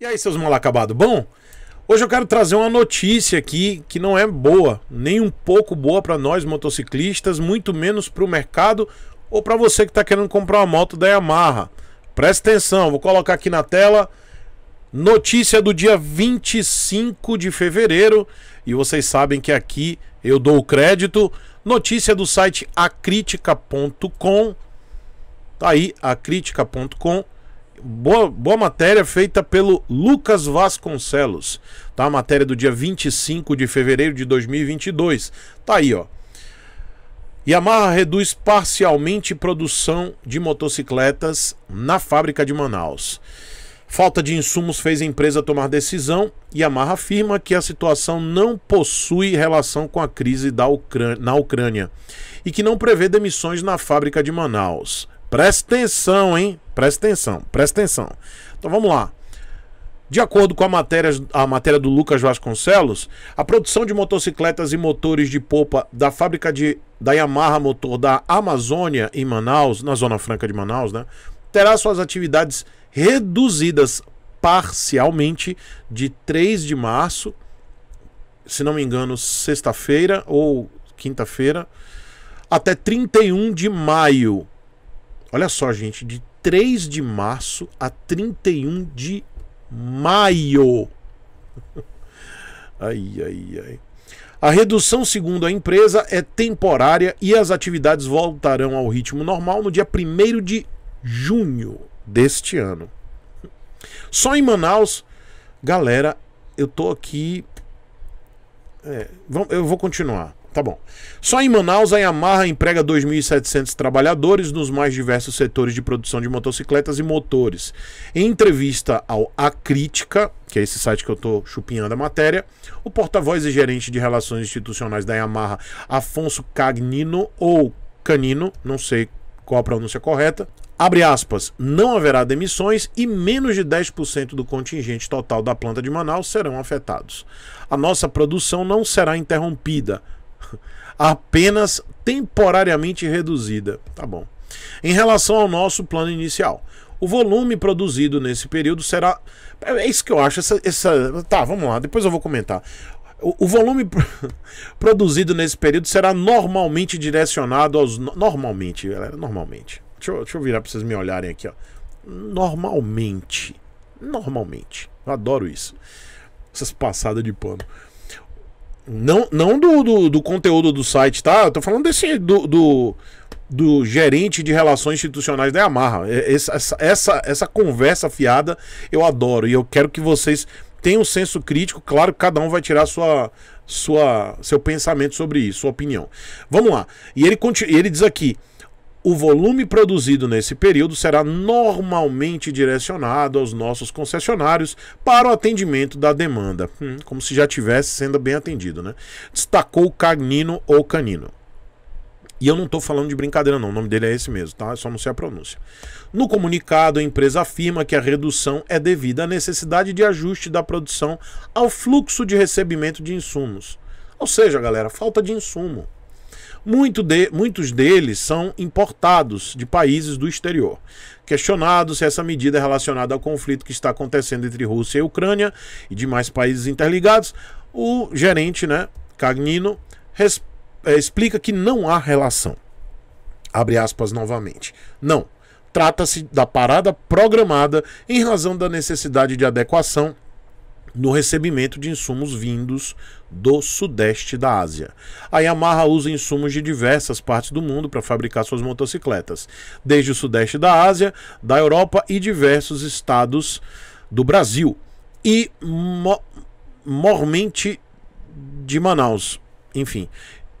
E aí, seus mal acabados, bom? Hoje eu quero trazer uma notícia aqui que não é boa, nem um pouco boa para nós motociclistas, muito menos para o mercado ou para você que está querendo comprar uma moto da Yamaha. Presta atenção, vou colocar aqui na tela. Notícia do dia 25 de fevereiro, e vocês sabem que aqui eu dou o crédito. Notícia do site acritica.com. Tá aí, acritica.com Boa, boa matéria feita pelo Lucas Vasconcelos, tá? A matéria do dia 25 de fevereiro de 2022. Tá aí, ó. Yamaha reduz parcialmente produção de motocicletas na fábrica de Manaus. Falta de insumos fez a empresa tomar decisão e Yamaha afirma que a situação não possui relação com a crise da Ucrânia, na Ucrânia e que não prevê demissões na fábrica de Manaus. Presta atenção, hein? Presta atenção, presta atenção. Então vamos lá. De acordo com a matéria, a matéria do Lucas Vasconcelos, a produção de motocicletas e motores de polpa da fábrica de, da Yamaha Motor da Amazônia, em Manaus, na Zona Franca de Manaus, né, terá suas atividades reduzidas parcialmente de 3 de março, se não me engano, sexta-feira ou quinta-feira, até 31 de maio. Olha só, gente, de 3 de março a 31 de maio. Ai, ai, ai. A redução, segundo a empresa, é temporária e as atividades voltarão ao ritmo normal no dia 1 de junho deste ano. Só em Manaus, galera, eu tô aqui. É, eu vou continuar. Tá bom. Só em Manaus, a Yamaha emprega 2.700 trabalhadores nos mais diversos setores de produção de motocicletas e motores. Em entrevista ao A Crítica, que é esse site que eu estou chupinhando a matéria, o porta-voz e gerente de relações institucionais da Yamaha, Afonso Cagnino, ou Canino, não sei qual a pronúncia correta, abre aspas, não haverá demissões e menos de 10% do contingente total da planta de Manaus serão afetados. A nossa produção não será interrompida apenas temporariamente reduzida. Tá bom. Em relação ao nosso plano inicial, o volume produzido nesse período será. É isso que eu acho. Essa, essa... Tá, vamos lá, depois eu vou comentar. O, volume produzido nesse período será normalmente direcionado aos. Normalmente, galera, normalmente. Deixa eu, deixa eu virar para vocês me olharem aqui, ó. Normalmente. Normalmente. Eu adoro isso. Essas passadas de pano. Não, não do, do, do, conteúdo do site, tá? Eu tô falando desse do, do, do gerente de relações institucionais da Yamaha. É, essa, essa, essa conversa fiada eu adoro. E eu quero que vocês tenham senso crítico. Claro que cada um vai tirar sua, sua, seu pensamento sobre isso, sua opinião. Vamos lá. E ele, continua, ele diz aqui o volume produzido nesse período será normalmente direcionado aos nossos concessionários para o atendimento da demanda, hum, como se já tivesse sendo bem atendido, né? Destacou Cagnino ou Canino. E eu não estou falando de brincadeira, não. O nome dele é esse mesmo, tá? É só não sei a pronúncia. No comunicado, a empresa afirma que a redução é devida à necessidade de ajuste da produção ao fluxo de recebimento de insumos. Ou seja, galera, falta de insumo. Muito de, muitos deles são importados de países do exterior. Questionado se essa medida é relacionada ao conflito que está acontecendo entre Rússia e Ucrânia e demais países interligados, o gerente, né, Cagnino, res, é, explica que não há relação. Abre aspas novamente. Não. Trata-se da parada programada em razão da necessidade de adequação no recebimento de insumos vindos do sudeste da Ásia. A Yamaha usa insumos de diversas partes do mundo para fabricar suas motocicletas, desde o sudeste da Ásia, da Europa e diversos estados do Brasil e mo mormente de Manaus. Enfim,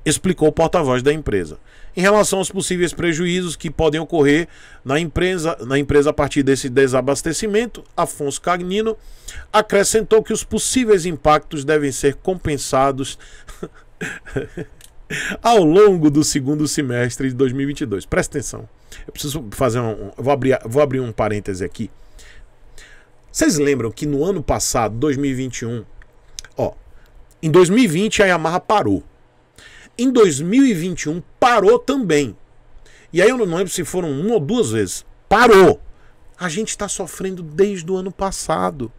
explicou o porta-voz da empresa. Em relação aos possíveis prejuízos que podem ocorrer na empresa, na empresa a partir desse desabastecimento, Afonso Cagnino acrescentou que os possíveis impactos devem ser compensados ao longo do segundo semestre de 2022. Presta atenção. Eu preciso fazer um, vou abrir, vou abrir um parêntese aqui. Vocês lembram que no ano passado, 2021, ó, em 2020 a Yamaha parou em 2021 parou também. E aí eu não lembro se foram uma ou duas vezes. Parou. A gente está sofrendo desde o ano passado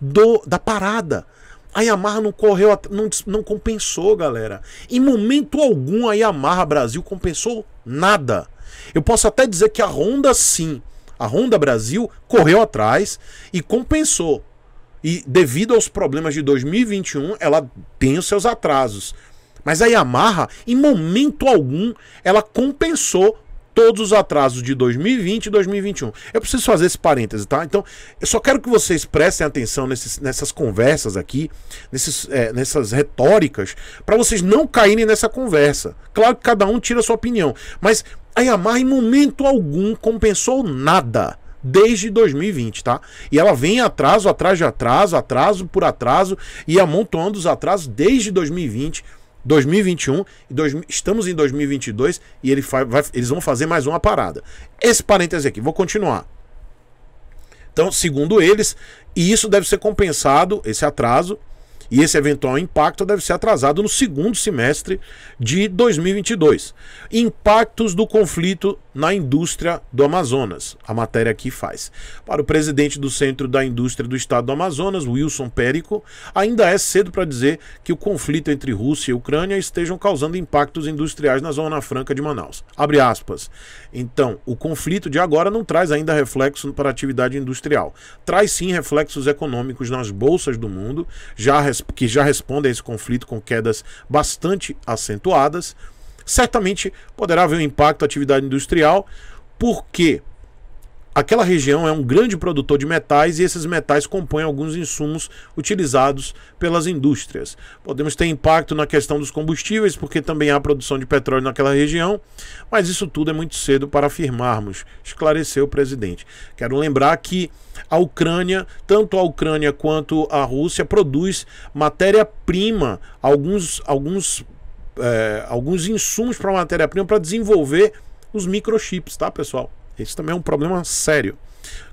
do, da parada. A Yamaha não correu, não, não compensou, galera. Em momento algum a Yamaha Brasil compensou nada. Eu posso até dizer que a Honda sim, a Honda Brasil correu atrás e compensou. E devido aos problemas de 2021, ela tem os seus atrasos. Mas a Yamaha, em momento algum, ela compensou todos os atrasos de 2020 e 2021. Eu preciso fazer esse parêntese, tá? Então, eu só quero que vocês prestem atenção nesses, nessas conversas aqui, nesses, é, nessas retóricas, para vocês não caírem nessa conversa. Claro que cada um tira a sua opinião, mas a Yamaha, em momento algum, compensou nada desde 2020, tá? E ela vem atraso, atrás de atraso, atraso por atraso e amontoando os atrasos desde 2020 2021, dois, estamos em 2022 e ele fa, vai, eles vão fazer mais uma parada. Esse parêntese aqui, vou continuar. Então, segundo eles, e isso deve ser compensado, esse atraso, e esse eventual impacto deve ser atrasado no segundo semestre de 2022. Impactos do conflito na indústria do Amazonas. A matéria aqui faz. Para o presidente do Centro da Indústria do Estado do Amazonas, Wilson Périco, ainda é cedo para dizer que o conflito entre Rússia e Ucrânia estejam causando impactos industriais na Zona Franca de Manaus. Abre aspas. Então, o conflito de agora não traz ainda reflexo para a atividade industrial. Traz sim reflexos econômicos nas bolsas do mundo, já que já respondem a esse conflito com quedas bastante acentuadas certamente poderá haver um impacto à atividade industrial, porque aquela região é um grande produtor de metais e esses metais compõem alguns insumos utilizados pelas indústrias. Podemos ter impacto na questão dos combustíveis, porque também há produção de petróleo naquela região, mas isso tudo é muito cedo para afirmarmos, esclareceu o presidente. Quero lembrar que a Ucrânia, tanto a Ucrânia quanto a Rússia, produz matéria-prima, alguns, alguns é, alguns insumos para matéria-prima para desenvolver os microchips, tá, pessoal? Esse também é um problema sério.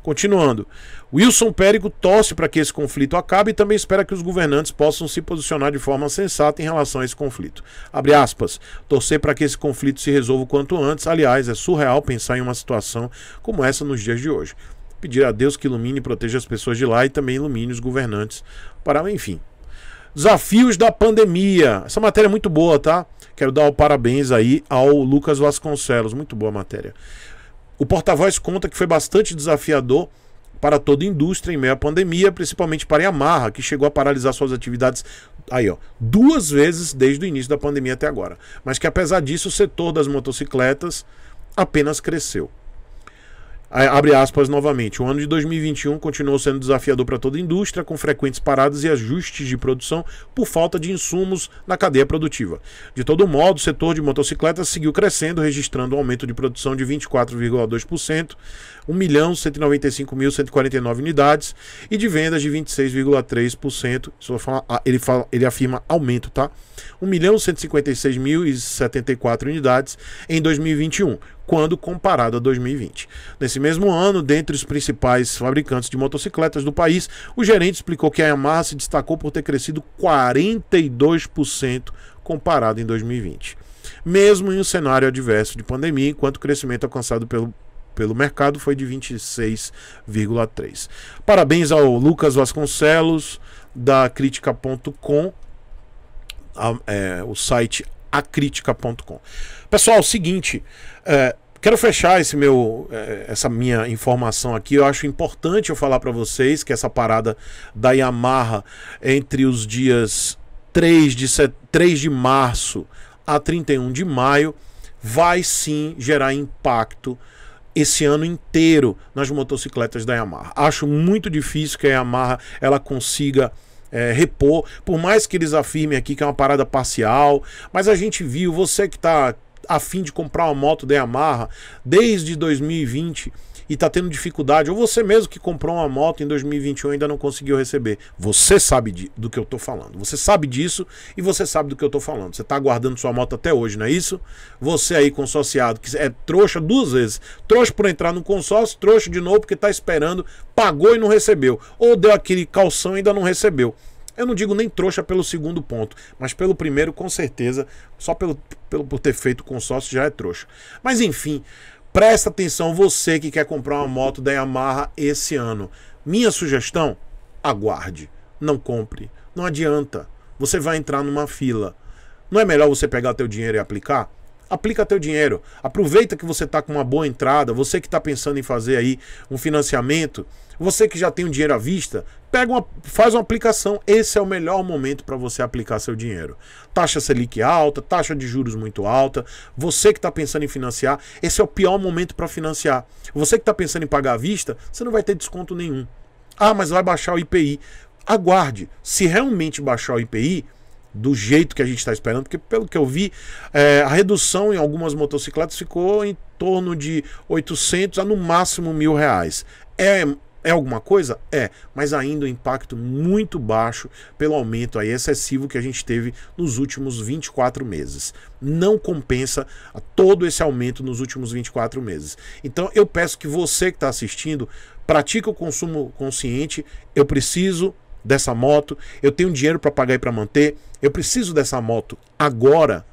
Continuando, Wilson Périco torce para que esse conflito acabe e também espera que os governantes possam se posicionar de forma sensata em relação a esse conflito. Abre aspas, torcer para que esse conflito se resolva o quanto antes. Aliás, é surreal pensar em uma situação como essa nos dias de hoje. Pedir a Deus que ilumine e proteja as pessoas de lá e também ilumine os governantes para, enfim, Desafios da pandemia. Essa matéria é muito boa, tá? Quero dar parabéns aí ao Lucas Vasconcelos. Muito boa matéria. O porta-voz conta que foi bastante desafiador para toda a indústria em meio à pandemia, principalmente para a Yamaha, que chegou a paralisar suas atividades aí, ó, duas vezes desde o início da pandemia até agora. Mas que apesar disso, o setor das motocicletas apenas cresceu. Abre aspas novamente. O ano de 2021 continuou sendo desafiador para toda a indústria, com frequentes paradas e ajustes de produção por falta de insumos na cadeia produtiva. De todo modo, o setor de motocicletas seguiu crescendo, registrando um aumento de produção de 24,2%, 1.195.149 unidades, e de vendas de 26,3%. Ele, fala, ele afirma aumento, tá? 1.156.074 unidades em 2021, quando comparado a 2020. Nesse mesmo ano, dentre os principais fabricantes de motocicletas do país, o gerente explicou que a Yamaha se destacou por ter crescido 42% comparado em 2020. Mesmo em um cenário adverso de pandemia, enquanto o crescimento alcançado pelo, pelo mercado foi de 26,3. Parabéns ao Lucas Vasconcelos da Critica.com, é, o site acritica.com. Pessoal, seguinte, é, quero fechar esse meu, é, essa minha informação aqui. Eu acho importante eu falar para vocês que essa parada da Yamaha entre os dias 3 de, 3 de março a 31 de maio vai sim gerar impacto esse ano inteiro nas motocicletas da Yamaha. Acho muito difícil que a Yamaha ela consiga é, repor, por mais que eles afirmem aqui que é uma parada parcial, mas a gente viu, você que está afim de comprar uma moto da Yamaha desde 2020 e tá tendo dificuldade, ou você mesmo que comprou uma moto em 2021 e ainda não conseguiu receber. Você sabe de, do que eu tô falando. Você sabe disso e você sabe do que eu tô falando. Você tá aguardando sua moto até hoje, não é isso? Você aí consorciado, que é trouxa duas vezes. Trouxa por entrar no consórcio, trouxa de novo porque tá esperando, pagou e não recebeu, ou deu aquele calção e ainda não recebeu. Eu não digo nem trouxa pelo segundo ponto, mas pelo primeiro, com certeza, só pelo, pelo por ter feito consórcio já é trouxa. Mas enfim, Presta atenção você que quer comprar uma moto da Yamaha esse ano. Minha sugestão: aguarde, não compre. Não adianta. Você vai entrar numa fila. Não é melhor você pegar teu dinheiro e aplicar? aplica teu dinheiro. Aproveita que você está com uma boa entrada, você que está pensando em fazer aí um financiamento, você que já tem o um dinheiro à vista, pega uma, faz uma aplicação. Esse é o melhor momento para você aplicar seu dinheiro. Taxa Selic alta, taxa de juros muito alta. Você que está pensando em financiar, esse é o pior momento para financiar. Você que está pensando em pagar à vista, você não vai ter desconto nenhum. Ah, mas vai baixar o IPI. Aguarde. Se realmente baixar o IPI, do jeito que a gente está esperando, porque pelo que eu vi, é, a redução em algumas motocicletas ficou em torno de 800 a no máximo mil reais. É, é alguma coisa? É, mas ainda um impacto muito baixo pelo aumento aí excessivo que a gente teve nos últimos 24 meses. Não compensa todo esse aumento nos últimos 24 meses. Então eu peço que você que está assistindo pratique o consumo consciente. Eu preciso dessa moto, eu tenho dinheiro para pagar e para manter, eu preciso dessa moto agora.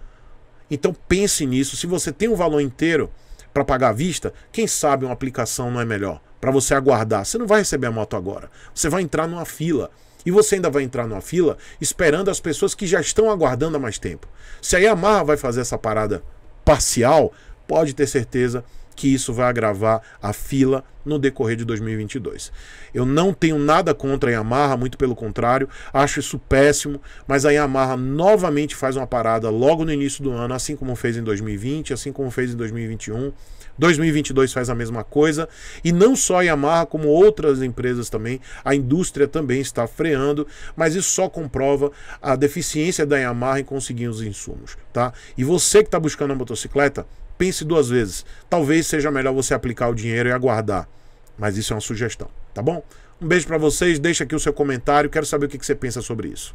Então pense nisso. Se você tem um valor inteiro para pagar à vista, quem sabe uma aplicação não é melhor para você aguardar. Você não vai receber a moto agora. Você vai entrar numa fila. E você ainda vai entrar numa fila esperando as pessoas que já estão aguardando há mais tempo. Se a Yamaha vai fazer essa parada parcial, pode ter certeza que isso vai agravar a fila no decorrer de 2022. Eu não tenho nada contra a Yamaha, muito pelo contrário, acho isso péssimo, mas a Yamaha novamente faz uma parada logo no início do ano, assim como fez em 2020, assim como fez em 2021. 2022 faz a mesma coisa e não só a Yamaha, como outras empresas também, a indústria também está freando, mas isso só comprova a deficiência da Yamaha em conseguir os insumos, tá? E você que está buscando a motocicleta, pense duas vezes. Talvez seja melhor você aplicar o dinheiro e aguardar. Mas isso é uma sugestão, tá bom? Um beijo para vocês, deixa aqui o seu comentário, quero saber o que você pensa sobre isso.